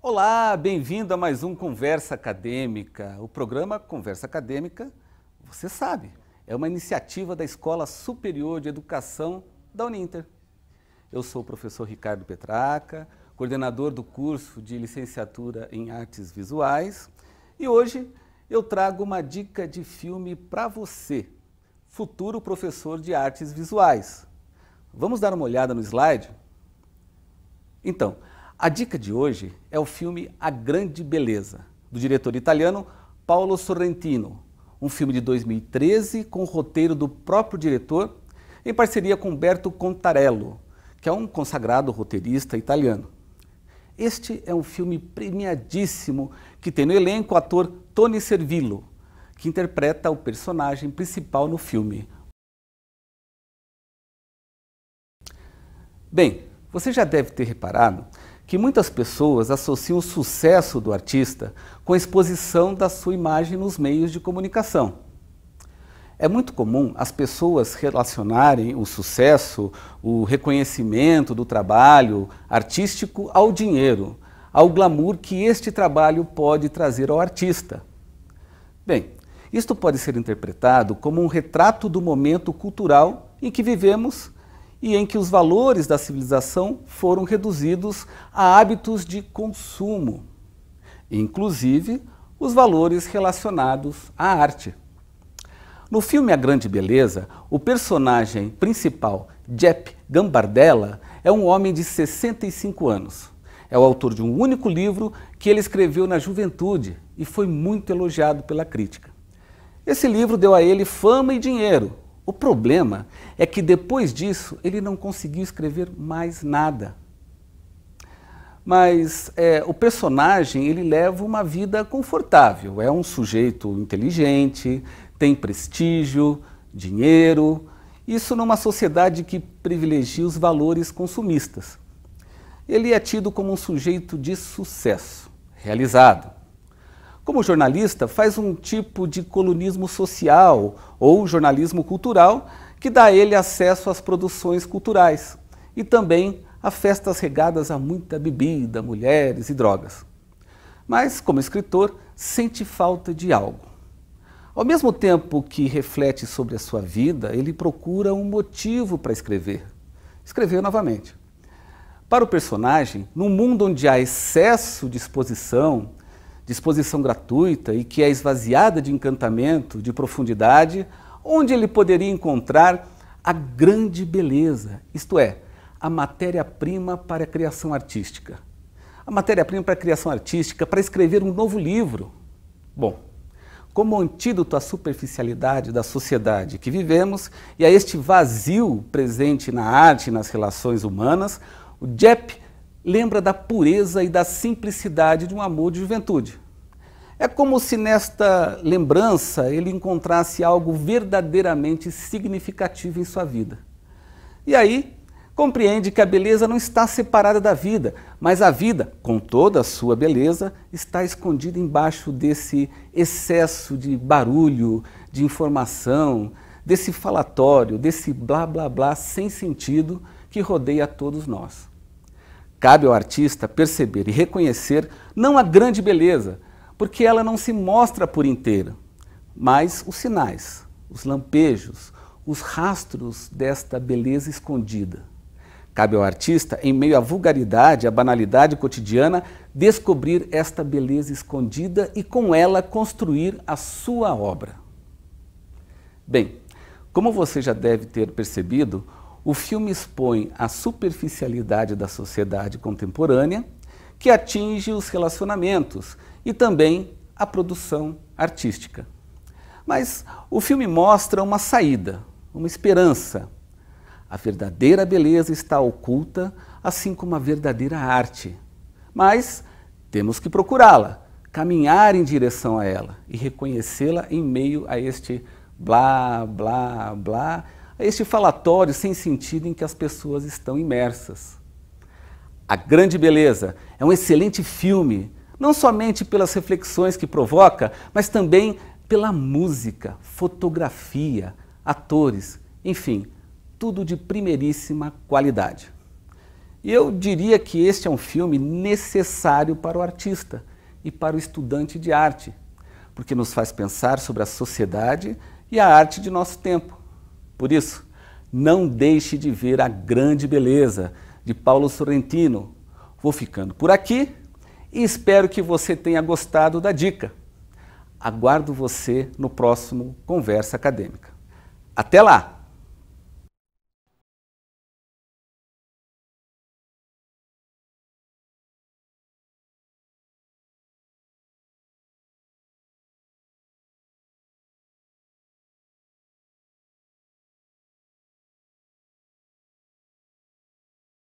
Olá, bem-vindo a mais um Conversa Acadêmica. O programa Conversa Acadêmica, você sabe, é uma iniciativa da Escola Superior de Educação da Uninter. Eu sou o professor Ricardo Petraca, coordenador do curso de licenciatura em artes visuais, e hoje eu trago uma dica de filme para você, futuro professor de artes visuais. Vamos dar uma olhada no slide? Então, a dica de hoje é o filme A Grande Beleza, do diretor italiano Paolo Sorrentino, um filme de 2013 com o roteiro do próprio diretor em parceria com Humberto Contarello, que é um consagrado roteirista italiano. Este é um filme premiadíssimo que tem no elenco o ator Tony Servillo, que interpreta o personagem principal no filme, Bem, você já deve ter reparado que muitas pessoas associam o sucesso do artista com a exposição da sua imagem nos meios de comunicação. É muito comum as pessoas relacionarem o sucesso, o reconhecimento do trabalho artístico ao dinheiro, ao glamour que este trabalho pode trazer ao artista. Bem, isto pode ser interpretado como um retrato do momento cultural em que vivemos e em que os valores da civilização foram reduzidos a hábitos de consumo, inclusive os valores relacionados à arte. No filme A Grande Beleza, o personagem principal, Jep Gambardella, é um homem de 65 anos. É o autor de um único livro que ele escreveu na juventude e foi muito elogiado pela crítica. Esse livro deu a ele fama e dinheiro, o problema é que depois disso ele não conseguiu escrever mais nada. Mas é, o personagem ele leva uma vida confortável. É um sujeito inteligente, tem prestígio, dinheiro. Isso numa sociedade que privilegia os valores consumistas. Ele é tido como um sujeito de sucesso, realizado. Como jornalista, faz um tipo de colunismo social ou jornalismo cultural que dá a ele acesso às produções culturais e também a festas regadas a muita bebida, mulheres e drogas. Mas, como escritor, sente falta de algo. Ao mesmo tempo que reflete sobre a sua vida, ele procura um motivo para escrever. Escreveu novamente. Para o personagem, num mundo onde há excesso de exposição, disposição gratuita e que é esvaziada de encantamento, de profundidade, onde ele poderia encontrar a grande beleza, isto é, a matéria-prima para a criação artística. A matéria-prima para a criação artística, para escrever um novo livro. Bom, como antídoto à superficialidade da sociedade que vivemos e a este vazio presente na arte e nas relações humanas, o Jepp lembra da pureza e da simplicidade de um amor de juventude. É como se nesta lembrança ele encontrasse algo verdadeiramente significativo em sua vida. E aí, compreende que a beleza não está separada da vida, mas a vida, com toda a sua beleza, está escondida embaixo desse excesso de barulho, de informação, desse falatório, desse blá blá blá sem sentido que rodeia todos nós. Cabe ao artista perceber e reconhecer não a grande beleza, porque ela não se mostra por inteira, mas os sinais, os lampejos, os rastros desta beleza escondida. Cabe ao artista, em meio à vulgaridade, à banalidade cotidiana, descobrir esta beleza escondida e com ela construir a sua obra. Bem, como você já deve ter percebido, o filme expõe a superficialidade da sociedade contemporânea, que atinge os relacionamentos e também a produção artística. Mas o filme mostra uma saída, uma esperança. A verdadeira beleza está oculta, assim como a verdadeira arte. Mas temos que procurá-la, caminhar em direção a ela e reconhecê-la em meio a este blá, blá, blá a este falatório sem sentido em que as pessoas estão imersas. A Grande Beleza é um excelente filme, não somente pelas reflexões que provoca, mas também pela música, fotografia, atores, enfim, tudo de primeiríssima qualidade. E eu diria que este é um filme necessário para o artista e para o estudante de arte, porque nos faz pensar sobre a sociedade e a arte de nosso tempo, por isso, não deixe de ver a grande beleza de Paulo Sorrentino. Vou ficando por aqui e espero que você tenha gostado da dica. Aguardo você no próximo Conversa Acadêmica. Até lá!